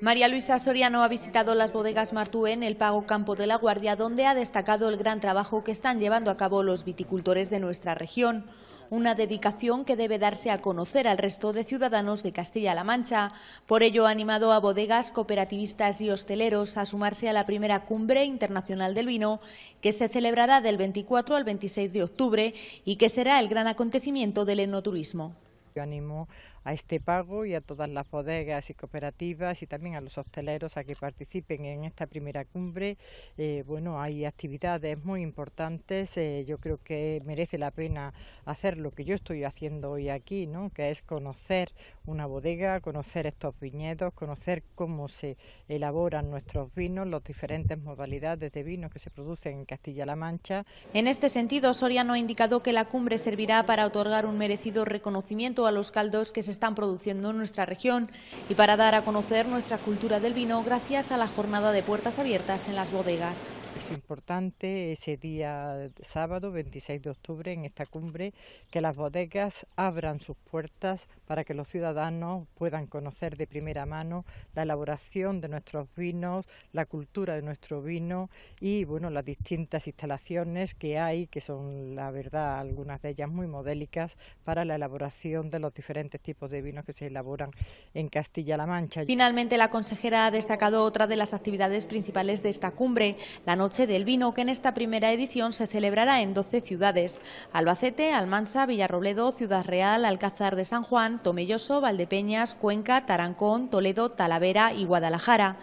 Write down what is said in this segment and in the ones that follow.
María Luisa Soriano ha visitado las bodegas Martúe en el Pago Campo de la Guardia, donde ha destacado el gran trabajo que están llevando a cabo los viticultores de nuestra región. Una dedicación que debe darse a conocer al resto de ciudadanos de Castilla-La Mancha. Por ello, ha animado a bodegas, cooperativistas y hosteleros a sumarse a la primera Cumbre Internacional del Vino, que se celebrará del 24 al 26 de octubre y que será el gran acontecimiento del enoturismo yo animo a este pago y a todas las bodegas y cooperativas y también a los hosteleros a que participen en esta primera cumbre. Eh, bueno, hay actividades muy importantes, eh, yo creo que merece la pena hacer lo que yo estoy haciendo hoy aquí, ¿no? que es conocer una bodega, conocer estos viñedos, conocer cómo se elaboran nuestros vinos, las diferentes modalidades de vinos que se producen en Castilla-La Mancha. En este sentido, Soriano ha indicado que la cumbre servirá para otorgar un merecido reconocimiento a los caldos que se están produciendo en nuestra región y para dar a conocer nuestra cultura del vino gracias a la jornada de puertas abiertas en las bodegas. Es importante ese día sábado 26 de octubre en esta cumbre que las bodegas abran sus puertas para que los ciudadanos puedan conocer de primera mano la elaboración de nuestros vinos, la cultura de nuestro vino y bueno, las distintas instalaciones que hay, que son la verdad algunas de ellas muy modélicas para la elaboración de los diferentes tipos de vinos que se elaboran en Castilla-La Mancha. Finalmente, la consejera ha destacado otra de las actividades principales de esta cumbre, la Noche del Vino, que en esta primera edición se celebrará en 12 ciudades, Albacete, Almansa, Villarrobledo, Ciudad Real, Alcázar de San Juan, Tomelloso, Valdepeñas, Cuenca, Tarancón, Toledo, Talavera y Guadalajara.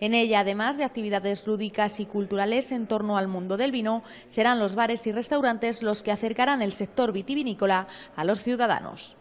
En ella, además de actividades lúdicas y culturales en torno al mundo del vino, serán los bares y restaurantes los que acercarán el sector vitivinícola a los ciudadanos.